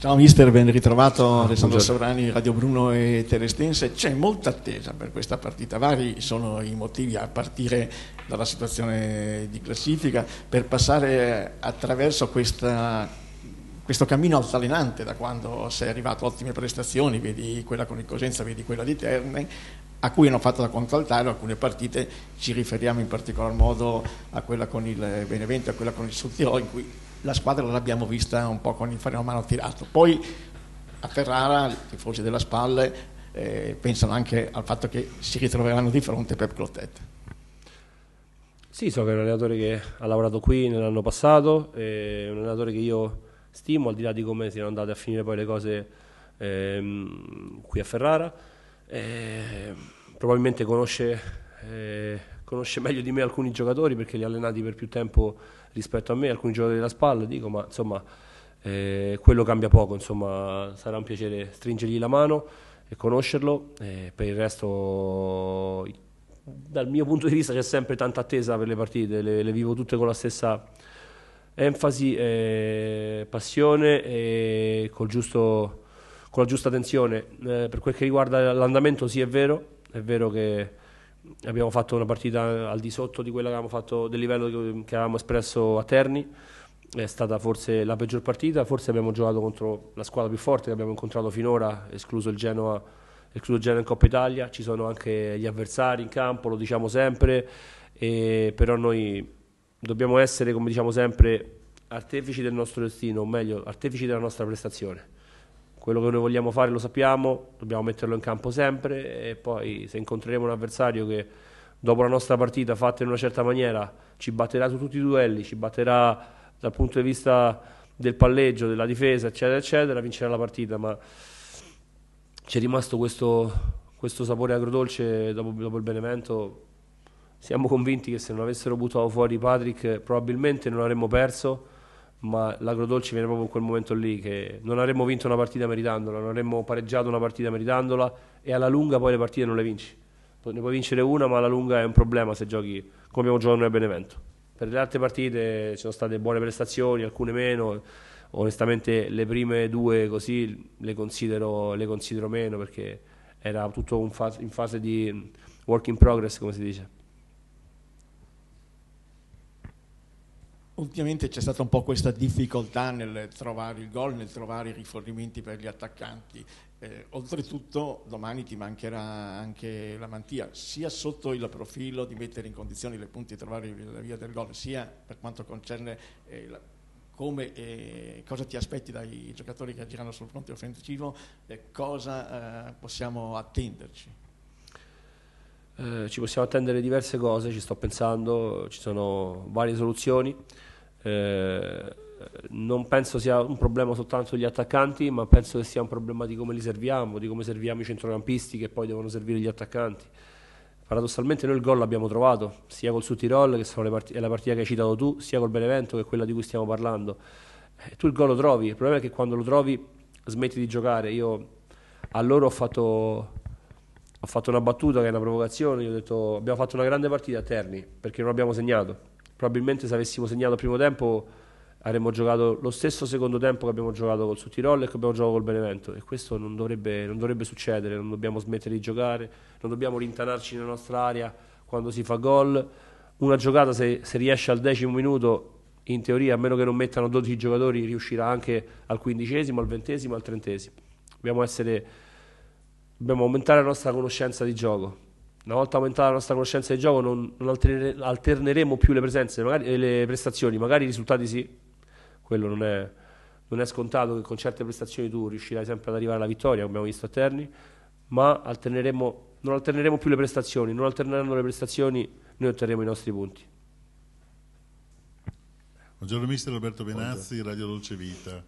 Ciao mister, ben ritrovato ah, Alessandro Saurani, Radio Bruno e Terestense. C'è molta attesa per questa partita, vari sono i motivi a partire dalla situazione di classifica per passare attraverso questa, questo cammino altalenante da quando sei arrivato a ottime prestazioni, vedi quella con il Cosenza, vedi quella di Terne, a cui hanno fatto da contraltare alcune partite, ci riferiamo in particolar modo a quella con il Benevento, a quella con il Suzio, in cui la squadra l'abbiamo vista un po' con il freno a mano tirato. Poi a Ferrara, i tifosi della Spalle, eh, pensano anche al fatto che si ritroveranno di fronte Pep Clotet. Sì, so che è un allenatore che ha lavorato qui nell'anno passato, è un allenatore che io stimo, al di là di come siano andate a finire poi le cose ehm, qui a Ferrara. Eh, probabilmente conosce, eh, conosce meglio di me alcuni giocatori perché li ha allenati per più tempo rispetto a me, alcuni giocatori della spalla, dico, ma insomma eh, quello cambia poco, insomma sarà un piacere stringergli la mano e conoscerlo, e eh, per il resto dal mio punto di vista c'è sempre tanta attesa per le partite, le, le vivo tutte con la stessa enfasi, e passione e giusto, con la giusta tensione. Eh, per quel che riguarda l'andamento sì è vero, è vero che abbiamo fatto una partita al di sotto di quella che avevamo fatto, del livello che, avevamo espresso a Terni, è stata forse la peggior partita, forse abbiamo giocato contro la squadra più forte che abbiamo incontrato finora, escluso il Genoa, escluso il Genoa in Coppa Italia, ci sono anche gli avversari in campo, lo diciamo sempre, e, però noi dobbiamo essere, come diciamo sempre, artefici del nostro destino, o meglio, artefici della nostra prestazione quello che noi vogliamo fare lo sappiamo, dobbiamo metterlo in campo sempre e poi se incontreremo un avversario che dopo la nostra partita fatta in una certa maniera ci batterà su tutti i duelli, ci batterà dal punto di vista del palleggio, della difesa, eccetera, eccetera, vincerà la partita, ma c'è rimasto questo, questo sapore agrodolce dopo, dopo il Benevento. Siamo convinti che se non avessero buttato fuori Patrick probabilmente non avremmo perso ma l'agrodolce viene proprio in quel momento lì che non avremmo vinto una partita meritandola, non avremmo pareggiato una partita meritandola e alla lunga poi le partite non le vinci. Ne puoi vincere una, ma alla lunga è un problema se giochi come abbiamo giocato noi a Benevento. Per le altre partite ci sono state buone prestazioni, alcune meno. Onestamente le prime due così le considero, le considero meno perché era tutto in fase di work in progress, come si dice. ultimamente c'è stata un po' questa difficoltà nel trovare il gol, nel trovare i rifornimenti per gli attaccanti. Eh, oltretutto domani ti mancherà anche la mantia, sia sotto il profilo di mettere in condizioni le punti di trovare la via del gol, sia per quanto concerne eh, come, eh, cosa ti aspetti dai giocatori che agiranno sul fronte offensivo, eh, cosa eh, possiamo attenderci. Eh, ci possiamo attendere diverse cose, ci sto pensando, ci sono varie soluzioni. Eh, non penso sia un problema soltanto degli attaccanti, ma penso che sia un problema di come li serviamo, di come serviamo i centrocampisti che poi devono servire gli attaccanti. Paradossalmente noi il gol l'abbiamo trovato, sia col Sud Tirol, che part- è la partita che hai citato tu, sia col Benevento, che è quella di cui stiamo parlando. Eh, tu il gol lo trovi, il problema è che quando lo trovi smetti di giocare. Io a loro ho fatto ho fatto una battuta che è una provocazione, io ho detto abbiamo fatto una grande partita a Terni perché non abbiamo segnato, probabilmente se avessimo segnato il primo tempo avremmo giocato lo stesso secondo tempo che abbiamo giocato col Suttirol e che abbiamo giocato col Benevento e questo non dovrebbe, non dovrebbe succedere, non dobbiamo smettere di giocare, non dobbiamo rintanarci nella nostra area quando si fa gol, una giocata se, se riesce al decimo minuto in teoria a meno che non mettano 12 giocatori riuscirà anche al quindicesimo, al ventesimo, al trentesimo. Dobbiamo essere Dobbiamo aumentare la nostra conoscenza di gioco. Una volta aumentata la nostra conoscenza di gioco non, non alterneremo più le presenze, magari, eh, le prestazioni, magari i risultati sì. Quello non è, non è scontato che con certe prestazioni tu riuscirai sempre ad arrivare alla vittoria, come abbiamo visto a Terni, ma alterneremo, non alterneremo più le prestazioni, non alternando le prestazioni noi otterremo i nostri punti. Buongiorno mister Roberto Benazzi, Buongiorno. Radio Dolce Vita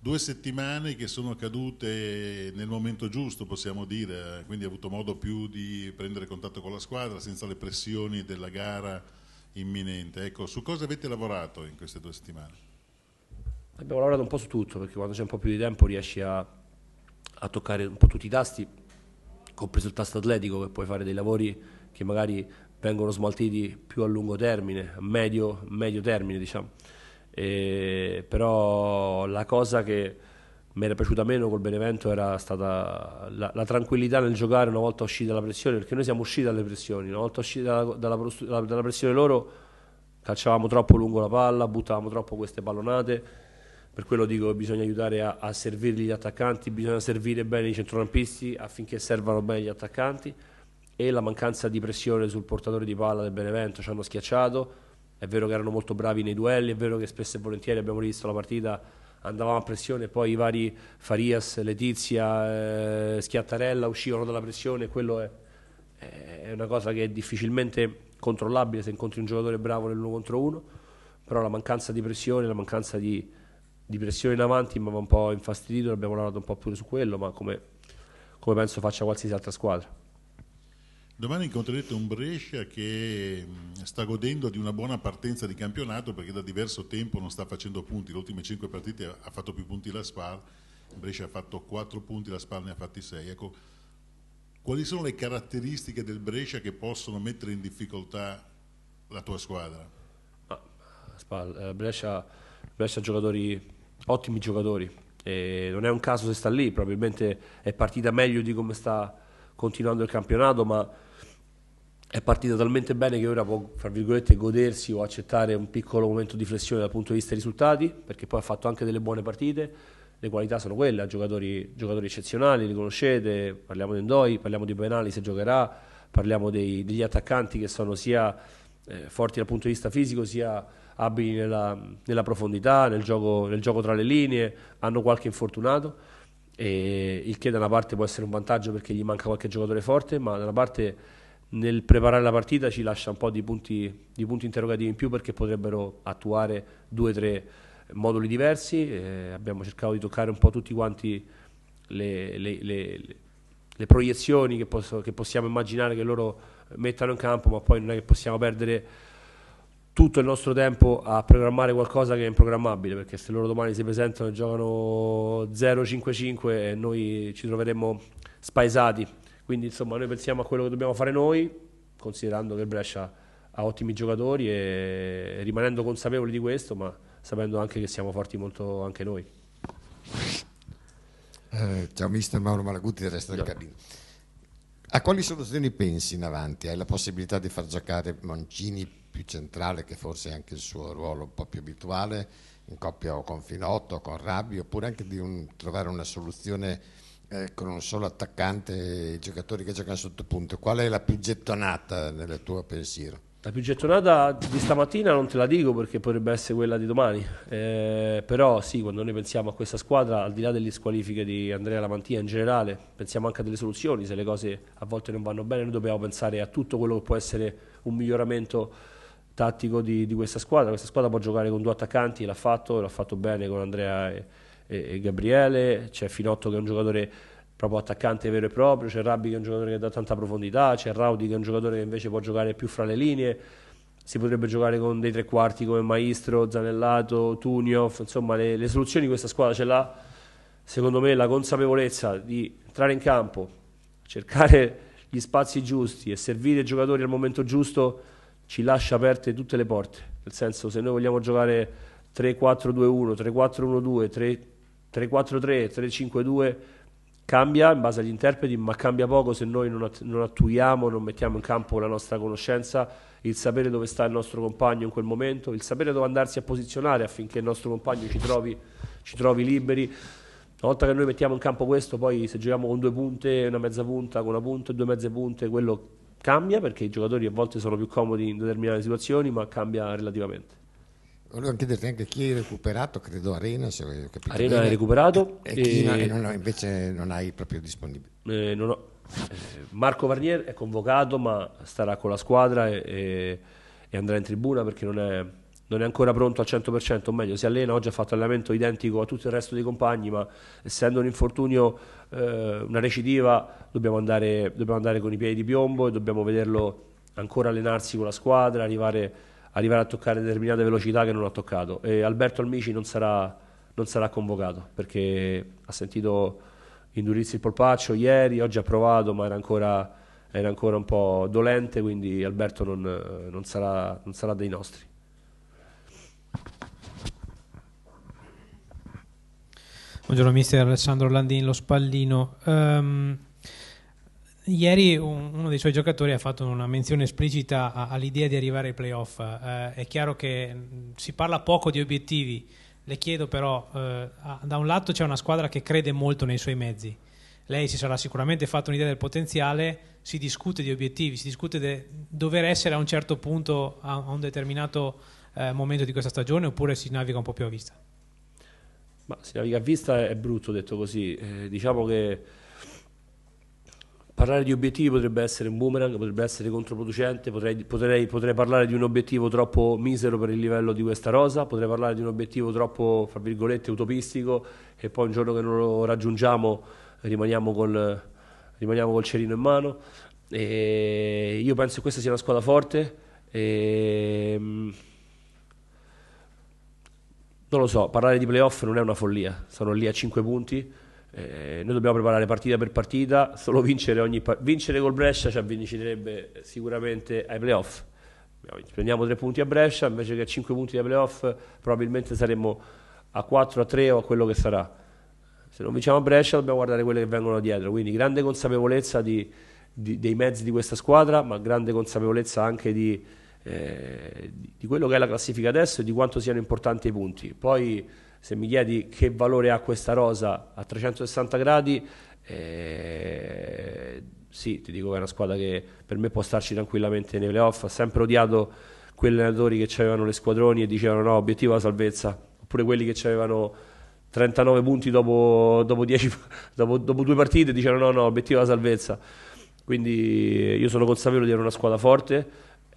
due settimane che sono cadute nel momento giusto, possiamo dire, quindi ha avuto modo più di prendere contatto con la squadra senza le pressioni della gara imminente. Ecco, su cosa avete lavorato in queste due settimane? Abbiamo lavorato un po' su tutto, perché quando c'è un po' più di tempo riesci a, a toccare un po' tutti i tasti, compreso il tasto atletico, che puoi fare dei lavori che magari vengono smaltiti più a lungo termine, a medio, medio termine, diciamo e, però la cosa che mi era piaciuta meno col Benevento era stata la, la, tranquillità nel giocare una volta usciti dalla pressione, perché noi siamo usciti dalle pressioni, una volta usciti dalla, dalla, dalla pressione loro calciavamo troppo lungo la palla, buttavamo troppo queste pallonate, per quello dico che bisogna aiutare a, a servirli gli attaccanti, bisogna servire bene i centrocampisti affinché servano bene gli attaccanti e la mancanza di pressione sul portatore di palla del Benevento ci hanno schiacciato è vero che erano molto bravi nei duelli, è vero che spesso e volentieri abbiamo rivisto la partita andavamo a pressione e poi i vari Farias, Letizia, eh, Schiattarella uscivano dalla pressione quello è, è, una cosa che è difficilmente controllabile se incontri un giocatore bravo nell'uno contro uno però la mancanza di pressione, la mancanza di, di pressione in avanti mi aveva un po' infastidito, abbiamo lavorato un po' pure su quello ma come, come penso faccia qualsiasi altra squadra Domani incontrerete un Brescia che mm, sta godendo di una buona partenza di campionato perché da diverso tempo non sta facendo punti, le ultime 5 partite ha fatto più punti la Spal, Brescia ha fatto 4 punti, la Spal ne ha fatti 6. Ecco, quali sono le caratteristiche del Brescia che possono mettere in difficoltà la tua squadra? Spal, eh, Brescia, Brescia ha giocatori, ottimi giocatori, e non è un caso se sta lì, probabilmente è partita meglio di come sta continuando il campionato, ma è partita talmente bene che ora può, fra virgolette, godersi o accettare un piccolo momento di flessione dal punto di vista dei risultati, perché poi ha fatto anche delle buone partite, le qualità sono quelle, ha giocatori, giocatori eccezionali, li conoscete, parliamo di Ndoi, parliamo di Benali se giocherà, parliamo dei, degli attaccanti che sono sia eh, forti dal punto di vista fisico, sia abili nella, nella profondità, nel gioco, nel gioco tra le linee, hanno qualche infortunato, e il che da una parte può essere un vantaggio perché gli manca qualche giocatore forte, ma da una parte nel preparare la partita ci lascia un po' di punti, di punti interrogativi in più perché potrebbero attuare due o tre moduli diversi. Eh, abbiamo cercato di toccare un po' tutti quanti le, le, le, le proiezioni che, posso, che, possiamo immaginare che loro mettano in campo, ma poi non è che possiamo perdere tutto il nostro tempo a programmare qualcosa che è improgrammabile, perché se loro domani si presentano e giocano 0-5-5 eh, noi ci troveremo spaesati quindi insomma noi pensiamo a quello che dobbiamo fare noi, considerando che il Brescia ha ottimi giocatori e rimanendo consapevoli di questo, ma sapendo anche che siamo forti molto anche noi. Eh, ciao mister Mauro Malaguti del resto del cabino A quali soluzioni pensi in avanti? Hai la possibilità di far giocare Mancini più centrale, che forse è anche il suo ruolo un po' più abituale, in coppia o con Finotto, con Rabbi, oppure anche di un, trovare una soluzione Ecco, non solo attaccante i giocatori che giocano sotto punto. Qual è la più gettonata nel tuo pensiero? La più gettonata di stamattina non te la dico perché potrebbe essere quella di domani, eh, però sì, quando noi pensiamo a questa squadra, al di là delle squalifiche di Andrea Lamantia in generale, pensiamo anche a delle soluzioni, se le cose a volte non vanno bene noi dobbiamo pensare a tutto quello che può essere un miglioramento tattico di, di questa squadra, questa squadra può giocare con due attaccanti, l'ha fatto, l'ha fatto bene con Andrea e, e, Gabriele, c'è Finotto che è un giocatore proprio attaccante vero e proprio, c'è Rabbi che è un giocatore che dà tanta profondità, c'è Raudi che è un giocatore che invece può giocare più fra le linee, si potrebbe giocare con dei tre quarti come Maestro, Zanellato, Tuniov, insomma le, le soluzioni questa squadra ce l'ha, secondo me la consapevolezza di entrare in campo, cercare gli spazi giusti e servire i giocatori al momento giusto ci lascia aperte tutte le porte, nel senso se noi vogliamo giocare 3-4-2-1, 3-4-1-2, 3 3-4-3, 3-5-2 cambia in base agli interpreti, ma cambia poco se noi non, att- non, attuiamo, non mettiamo in campo la nostra conoscenza, il sapere dove sta il nostro compagno in quel momento, il sapere dove andarsi a posizionare affinché il nostro compagno ci trovi, ci trovi liberi. Una volta che noi mettiamo in campo questo, poi se giochiamo con due punte, una mezza punta, con una punta e due mezze punte, quello cambia perché i giocatori a volte sono più comodi in determinate situazioni, ma cambia relativamente. Volevo chiederti anche chi hai recuperato, credo Arena, se ho capito Arena bene. hai recuperato. E, e chi e... Non, invece non hai proprio disponibile? Eh, non ho... Eh, Marco Varnier è convocato ma starà con la squadra e, e andrà in tribuna perché non è, non è, ancora pronto al 100%, o meglio si allena, oggi ha fatto allenamento identico a tutto il resto dei compagni ma essendo un infortunio, eh, una recidiva, dobbiamo andare, dobbiamo andare con i piedi di piombo e dobbiamo vederlo ancora allenarsi con la squadra, arrivare arrivare a toccare determinate velocità che non ha toccato. E Alberto Almici non sarà, non sarà convocato perché ha sentito indurirsi il polpaccio ieri, oggi ha provato ma era ancora, era ancora un po' dolente, quindi Alberto non, non, sarà, non sarà dei nostri. Buongiorno mister Alessandro Landin, lo Spallino. Um, Ieri uno dei suoi giocatori ha fatto una menzione esplicita all'idea di arrivare ai playoff. Eh, è chiaro che si parla poco di obiettivi. Le chiedo però, eh, da un lato c'è una squadra che crede molto nei suoi mezzi. Lei si sarà sicuramente fatto un'idea del potenziale, si discute di obiettivi, si discute di dover essere a un certo punto, a, a un determinato eh, momento di questa stagione, oppure si naviga un po' più a vista? Ma si naviga a vista è brutto detto così. Eh, diciamo che parlare di obiettivi potrebbe essere un boomerang, potrebbe essere controproducente, potrei, potrei, potrei, parlare di un obiettivo troppo misero per il livello di questa rosa, potrei parlare di un obiettivo troppo, fra virgolette, utopistico e poi un giorno che non lo raggiungiamo rimaniamo col, rimaniamo col cerino in mano. E io penso che questa sia una squadra forte. E... Mm, non lo so, parlare di playoff non è una follia, sono lì a 5 punti. Eh, noi dobbiamo preparare partita per partita, solo vincere ogni partita. Vincere col Brescia ci avvicinerebbe sicuramente ai playoff. Prendiamo tre punti a Brescia, invece che a 5 punti dai playoff probabilmente saremmo a 4, a 3 o a quello che sarà. Se non vinciamo a Brescia dobbiamo guardare quelle che vengono dietro, quindi grande consapevolezza di, di, dei mezzi di questa squadra, ma grande consapevolezza anche di, eh, di quello che è la classifica adesso e di quanto siano importanti i punti. Poi se mi chiedi che valore ha questa rosa a 360 gradi, eh, sì, ti dico che è una squadra che per me può starci tranquillamente nei playoff. Ha sempre odiato quegli allenatori che avevano le squadroni e dicevano no, obiettivo la salvezza, oppure quelli che avevano 39 punti dopo, dopo, 10, dopo, dopo due partite e dicevano no, no, obiettivo la salvezza. Quindi io sono consapevole di avere una squadra forte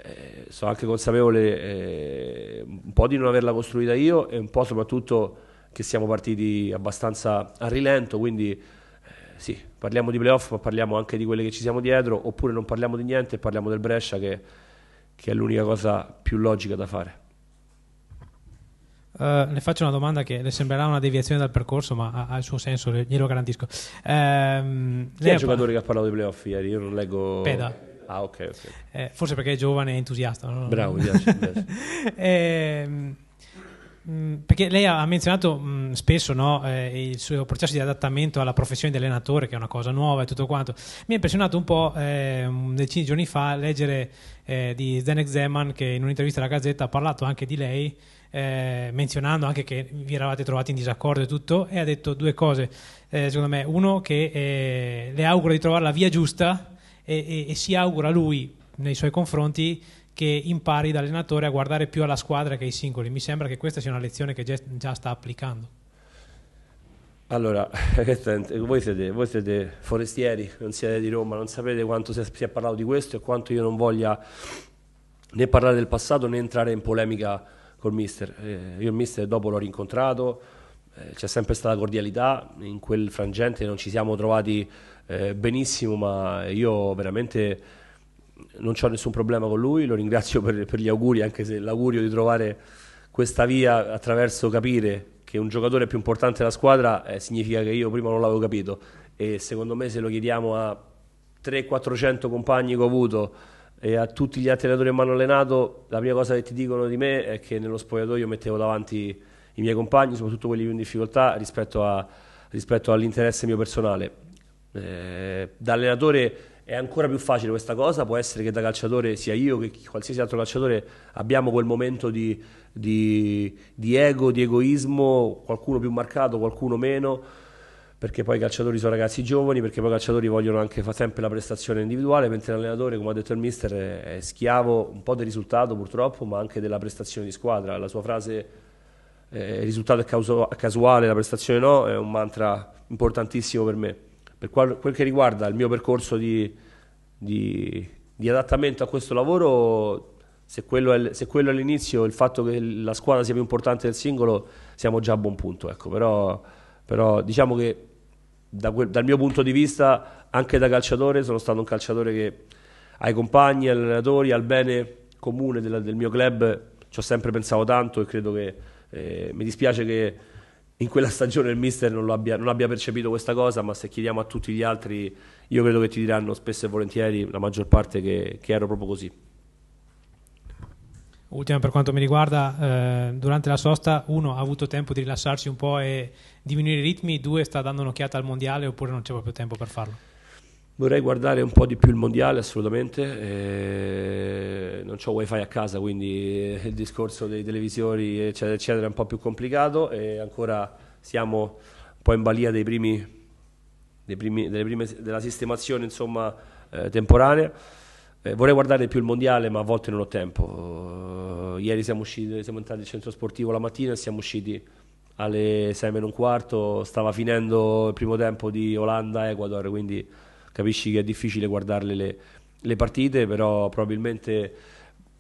eh, sono anche consapevole eh, un po' di non averla costruita io e un po' soprattutto che siamo partiti abbastanza a rilento, quindi eh, sì, parliamo di playoff ma parliamo anche di quelle che ci siamo dietro, oppure non parliamo di niente e parliamo del Brescia che, che, è l'unica cosa più logica da fare. Uh, le faccio una domanda che le sembrerà una deviazione dal percorso, ma ha, ha il suo senso, glielo garantisco. Um, Chi è il giocatore che ha parlato di playoff ieri? Io non leggo. Peda. Ah, ok, ok. Eh, forse perché è giovane e entusiasta. No? Bravo, mi piace. Mi piace. eh, perché lei ha menzionato mh, mm, spesso no, eh, il suo processo di adattamento alla professione di allenatore, che è una cosa nuova e tutto quanto. Mi ha impressionato un po' eh, decine di giorni fa leggere eh, di Zdenek Zeman, che in un'intervista alla Gazzetta ha parlato anche di lei, eh, menzionando anche che vi eravate trovati in disaccordo e tutto, e ha detto due cose, eh, secondo me. Uno, che eh, le auguro di trovare la via giusta e, e, e si augura lui nei suoi confronti che impari da allenatore a guardare più alla squadra che ai singoli. Mi sembra che questa sia una lezione che già sta applicando. Allora, voi siete, voi siete, forestieri, non siete di Roma, non sapete quanto si è, si è, parlato di questo e quanto io non voglia né parlare del passato né entrare in polemica col mister. Eh, io il mister dopo l'ho rincontrato, eh, c'è sempre stata cordialità, in quel frangente non ci siamo trovati eh, benissimo, ma io veramente non ho nessun problema con lui, lo ringrazio per, per gli auguri, anche se l'augurio di trovare questa via attraverso capire che un giocatore è più importante della squadra eh, significa che io prima non l'avevo capito e secondo me se lo chiediamo a 300-400 compagni che ho avuto e a tutti gli altri allenatori che mi hanno allenato, la prima cosa che ti dicono di me è che nello spogliatoio mettevo davanti i miei compagni, soprattutto quelli più in difficoltà, rispetto, a, rispetto all'interesse mio personale. Eh, da allenatore è ancora più facile questa cosa, può essere che da calciatore sia io che qualsiasi altro calciatore abbiamo quel momento di, di, di ego, di egoismo, qualcuno più marcato, qualcuno meno, perché poi i calciatori sono ragazzi giovani, perché poi i calciatori vogliono anche fare sempre la prestazione individuale, mentre l'allenatore, come ha detto il mister, è schiavo un po' del risultato purtroppo, ma anche della prestazione di squadra. La sua frase eh, il risultato è causo- casuale, la prestazione no, è un mantra importantissimo per me. Per qual- quel che riguarda il mio percorso di, di, di adattamento a questo lavoro, se quello, è, se quello, è, l'inizio, il fatto che la squadra sia più importante del singolo, siamo già a buon punto. Ecco. Però, però diciamo che da quel, dal mio punto di vista, anche da calciatore, sono stato un calciatore che ai compagni, agli allenatori, al bene comune della, del mio club ci ho sempre pensato tanto e credo che eh, mi dispiace che in quella stagione il mister non abbia, non, abbia, percepito questa cosa, ma se chiediamo a tutti gli altri, io credo che ti diranno spesso e volentieri la maggior parte che, che ero proprio così. Ultima per quanto mi riguarda, eh, durante la sosta uno ha avuto tempo di rilassarsi un po' e diminuire i ritmi, due sta dando un'occhiata al mondiale oppure non c'è proprio tempo per farlo? Vorrei guardare un po' di più il mondiale assolutamente, eh, non ho wifi a casa quindi eh, il discorso dei televisori eccetera eccetera è un po' più complicato e ancora siamo un po' in balia dei primi, dei primi, prime, della sistemazione insomma, eh, temporanea. Eh, vorrei guardare più il mondiale, ma a volte non ho tempo. Uh, ieri siamo, usciti, siamo entrati al centro sportivo la mattina e siamo usciti alle 6 meno un quarto. Stava finendo il primo tempo di Olanda-Ecuador, quindi capisci che è difficile guardarle le, le partite, però probabilmente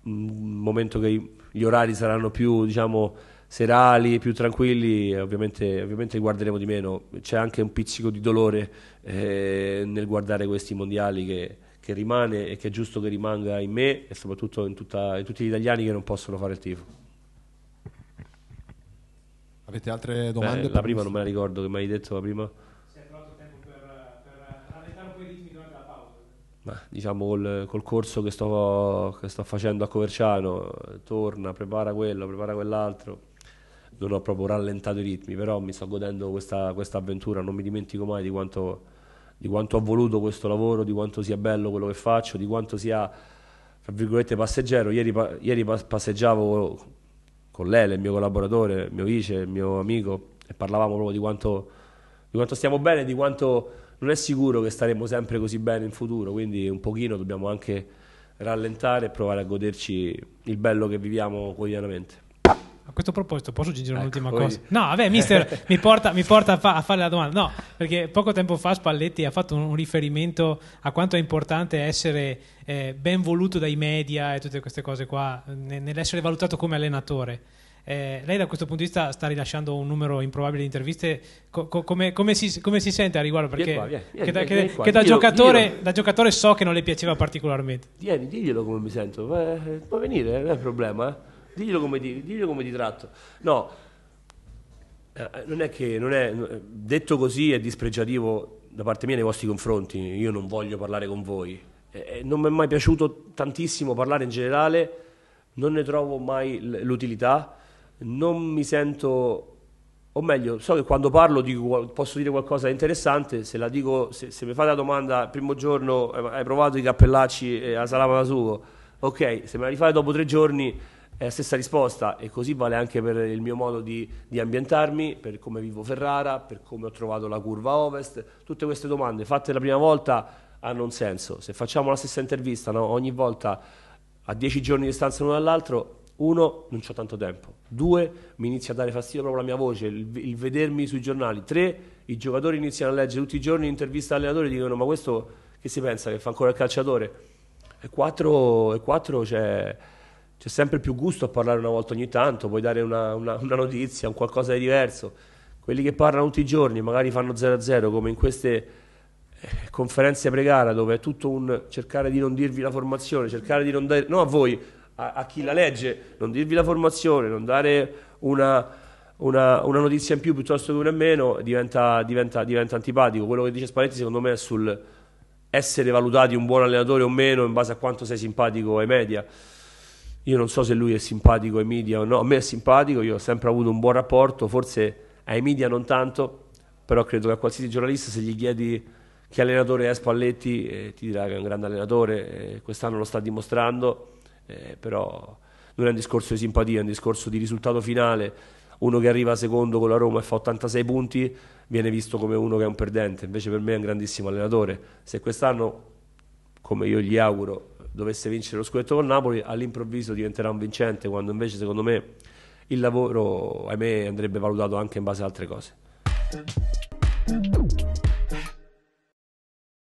nel mm, momento che gli orari saranno più diciamo, serali, più tranquilli, ovviamente, ovviamente guarderemo di meno. C'è anche un pizzico di dolore eh, nel guardare questi mondiali che, che, rimane e che è giusto che rimanga in me e soprattutto in, tutta, in tutti gli italiani che non possono fare il tifo. Avete altre domande? Beh, la prima non me la ricordo, che mi hai detto la prima? Ma, diciamo col, col, corso che sto, che sto facendo a Coverciano, torna, prepara quello, prepara quell'altro non ho proprio rallentato i ritmi, però mi sto godendo questa, questa avventura, non mi dimentico mai di quanto, di quanto, ho voluto questo lavoro, di quanto sia bello quello che faccio, di quanto sia, tra virgolette, passeggero. Ieri, ieri passeggiavo con Lele, il mio collaboratore, il mio vice, il mio amico, e parlavamo proprio di quanto, di quanto stiamo bene, di quanto non è sicuro che staremo sempre così bene in futuro, quindi un pochino dobbiamo anche rallentare e provare a goderci il bello che viviamo quotidianamente. A questo proposito, posso aggiungere ecco, un'ultima poi... cosa? No, vabbè, mister, mi porta, mi porta a, fa- a, fare la domanda. No, perché poco tempo fa Spalletti ha fatto un, un riferimento a quanto è importante essere eh, ben voluto dai media e tutte queste cose qua, n- nell'essere valutato come allenatore. Eh, lei da questo punto di vista sta rilasciando un numero improbabile di interviste, co- co- come, come, si, come, si, sente a riguardo? Perché che da, giocatore, so che non le piaceva particolarmente. Vieni, diglielo come mi sento, eh, può venire, non è un problema, eh. diglielo, come, diglielo come ti tratto. No, eh, eh, non è che non è, eh, detto così è dispregiativo da parte mia nei vostri confronti, io non voglio parlare con voi. Eh, non mi è mai piaciuto tantissimo parlare in generale, non ne trovo mai l'utilità non mi sento, o meglio, so che quando parlo dico, posso dire qualcosa di interessante, se, dico, se, se mi fate la domanda il primo giorno hai provato i cappellacci e la Salama da sugo, ok, se me la rifate dopo tre giorni è la stessa risposta e così vale anche per il mio modo di, di, ambientarmi, per come vivo Ferrara, per come ho trovato la curva ovest, tutte queste domande fatte la prima volta hanno un senso, se facciamo la stessa intervista no? ogni volta a dieci giorni di distanza l'uno dall'altro uno, non ho tanto tempo. Due, mi inizia a dare fastidio proprio la mia voce, il, il vedermi sui giornali. Tre, i giocatori iniziano a leggere tutti i giorni interviste all'allenatore e dicono ma questo che si pensa, che fa ancora il calciatore? E quattro, e quattro c'è, c'è, sempre più gusto a parlare una volta ogni tanto, puoi dare una, una, una notizia, un qualcosa di diverso. Quelli che parlano tutti i giorni magari fanno 0-0 come in queste eh, conferenze pre-gara, dove è tutto un cercare di non dirvi la formazione, cercare di non dare, no a voi, a, a chi la legge, non dirvi la formazione, non dare una... Una, una, notizia in più piuttosto che una in meno diventa, diventa, diventa antipatico. Quello che dice Spalletti secondo me è sul essere valutati un buon allenatore o meno in base a quanto sei simpatico ai media. Io non so se lui è simpatico ai media o no, a me è simpatico, io ho sempre avuto un buon rapporto, forse ai media non tanto, però credo che a qualsiasi giornalista se gli chiedi che allenatore è Spalletti eh, ti dirà che è un grande allenatore, eh, quest'anno lo sta dimostrando, eh, però non è un discorso di simpatia, è un discorso di risultato finale. Uno che arriva secondo con la Roma e fa 86 punti viene visto come uno che è un perdente, invece per me è un grandissimo allenatore. Se quest'anno, come io gli auguro, dovesse vincere lo scudetto con Napoli, all'improvviso diventerà un vincente, quando invece secondo me il lavoro, ahimè, andrebbe valutato anche in base ad altre cose.